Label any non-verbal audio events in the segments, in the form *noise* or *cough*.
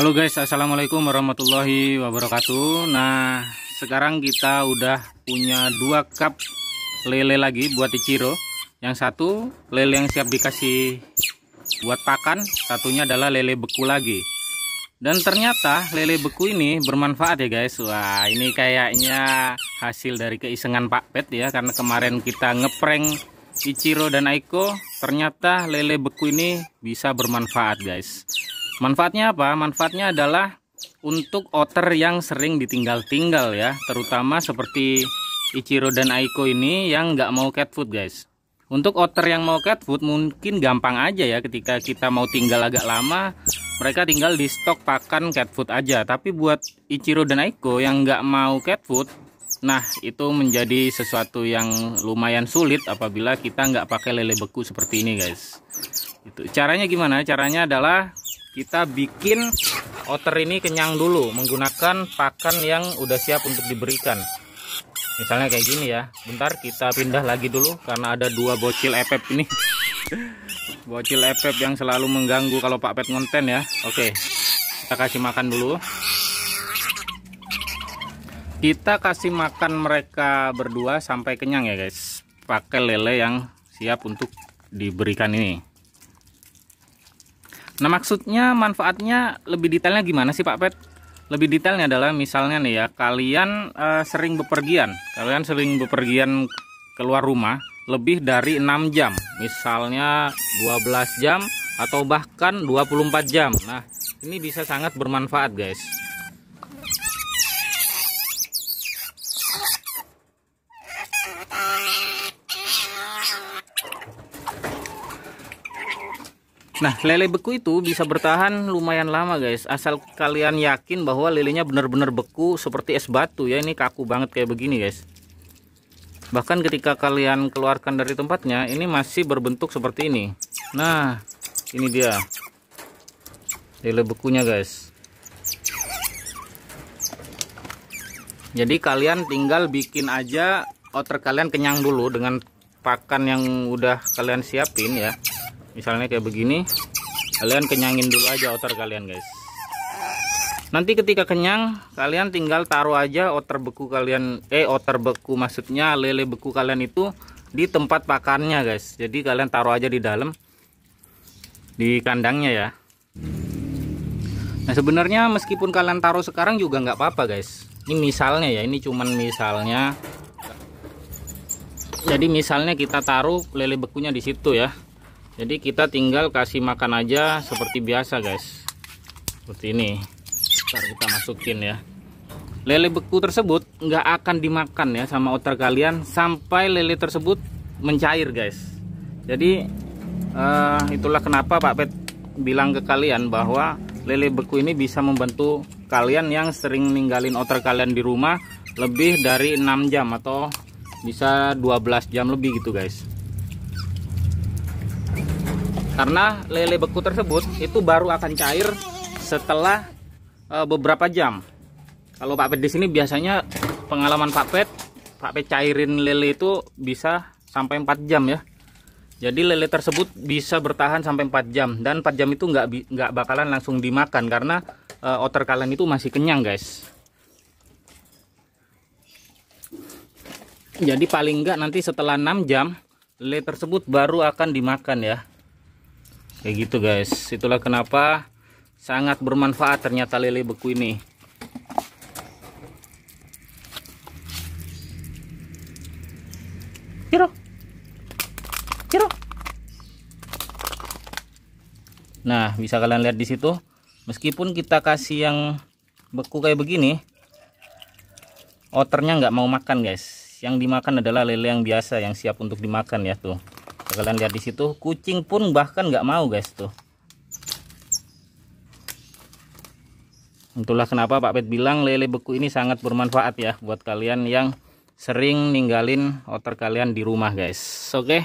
Halo guys, assalamualaikum warahmatullahi wabarakatuh. Nah, sekarang kita udah punya dua cup lele lagi buat Ichiro. Yang satu lele yang siap dikasih buat pakan, satunya adalah lele beku lagi. Dan ternyata lele beku ini bermanfaat ya guys. Wah, ini kayaknya hasil dari keisengan Pak Pet ya, karena kemarin kita ngeprank Ichiro dan Aiko, ternyata lele beku ini bisa bermanfaat guys. Manfaatnya apa? Manfaatnya adalah untuk otter yang sering ditinggal-tinggal ya, terutama seperti Ichiro dan Aiko ini yang nggak mau cat food guys. Untuk otter yang mau cat food mungkin gampang aja ya ketika kita mau tinggal agak lama, mereka tinggal di stok pakan cat food aja. Tapi buat Ichiro dan Aiko yang nggak mau cat food, nah itu menjadi sesuatu yang lumayan sulit apabila kita nggak pakai lele beku seperti ini guys. Itu caranya gimana? Caranya adalah kita bikin otter ini kenyang dulu menggunakan pakan yang udah siap untuk diberikan misalnya kayak gini ya bentar kita pindah lagi dulu karena ada dua bocil epep ini *laughs* bocil epep yang selalu mengganggu kalau Pak Pet ngonten ya oke kita kasih makan dulu kita kasih makan mereka berdua sampai kenyang ya guys pakai lele yang siap untuk diberikan ini Nah maksudnya manfaatnya lebih detailnya gimana sih Pak Pet? Lebih detailnya adalah misalnya nih ya kalian e, sering bepergian, kalian sering bepergian keluar rumah lebih dari 6 jam, misalnya 12 jam atau bahkan 24 jam. Nah ini bisa sangat bermanfaat guys. Nah, lele beku itu bisa bertahan lumayan lama, guys. Asal kalian yakin bahwa lelenya benar-benar beku seperti es batu ya. Ini kaku banget kayak begini, guys. Bahkan ketika kalian keluarkan dari tempatnya, ini masih berbentuk seperti ini. Nah, ini dia. Lele bekunya, guys. Jadi kalian tinggal bikin aja outer kalian kenyang dulu dengan pakan yang udah kalian siapin ya misalnya kayak begini kalian kenyangin dulu aja otter kalian guys nanti ketika kenyang kalian tinggal taruh aja otter beku kalian eh otter beku maksudnya lele beku kalian itu di tempat pakannya guys jadi kalian taruh aja di dalam di kandangnya ya nah sebenarnya meskipun kalian taruh sekarang juga nggak apa-apa guys ini misalnya ya ini cuman misalnya jadi misalnya kita taruh lele bekunya di situ ya jadi kita tinggal kasih makan aja seperti biasa guys seperti ini ntar kita masukin ya lele beku tersebut nggak akan dimakan ya sama otter kalian sampai lele tersebut mencair guys jadi uh, itulah kenapa Pak Pet bilang ke kalian bahwa lele beku ini bisa membantu kalian yang sering ninggalin otter kalian di rumah lebih dari 6 jam atau bisa 12 jam lebih gitu guys karena lele beku tersebut itu baru akan cair setelah e, beberapa jam kalau Pak Pet di sini biasanya pengalaman Pak Pet Pak Pet cairin lele itu bisa sampai 4 jam ya jadi lele tersebut bisa bertahan sampai 4 jam dan 4 jam itu nggak nggak bakalan langsung dimakan karena e, eh, otter kalian itu masih kenyang guys. Jadi paling nggak nanti setelah 6 jam lele tersebut baru akan dimakan ya kayak gitu guys itulah kenapa sangat bermanfaat ternyata lele beku ini Kiro, Kiro. Nah, bisa kalian lihat di situ. Meskipun kita kasih yang beku kayak begini, oternya nggak mau makan, guys. Yang dimakan adalah lele yang biasa, yang siap untuk dimakan ya tuh kalian lihat di situ kucing pun bahkan nggak mau guys tuh itulah kenapa Pak Pet bilang lele beku ini sangat bermanfaat ya buat kalian yang sering ninggalin otter kalian di rumah guys oke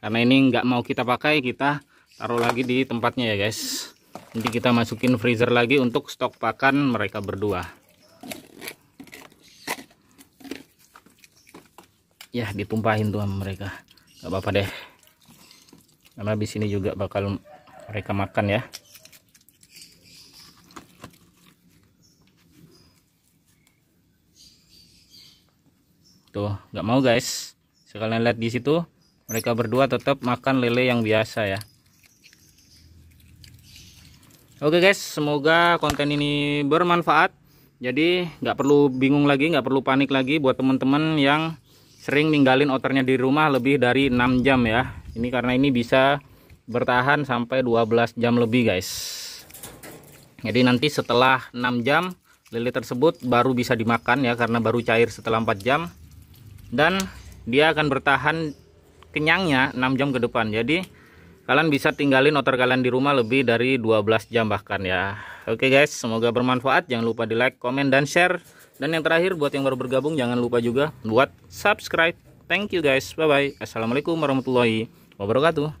karena ini nggak mau kita pakai kita taruh lagi di tempatnya ya guys nanti kita masukin freezer lagi untuk stok pakan mereka berdua ya ditumpahin tuh sama mereka gak apa-apa deh karena di sini juga bakal mereka makan ya tuh nggak mau guys sekalian lihat di situ mereka berdua tetap makan lele yang biasa ya Oke guys semoga konten ini bermanfaat jadi nggak perlu bingung lagi nggak perlu panik lagi buat teman-teman yang sering ninggalin otternya di rumah lebih dari 6 jam ya ini karena ini bisa bertahan sampai 12 jam lebih guys jadi nanti setelah 6 jam lele tersebut baru bisa dimakan ya karena baru cair setelah 4 jam dan dia akan bertahan kenyangnya 6 jam ke depan jadi kalian bisa tinggalin otter kalian di rumah lebih dari 12 jam bahkan ya oke guys semoga bermanfaat jangan lupa di like komen dan share dan yang terakhir buat yang baru bergabung jangan lupa juga buat subscribe thank you guys bye bye assalamualaikum warahmatullahi wabarakatuh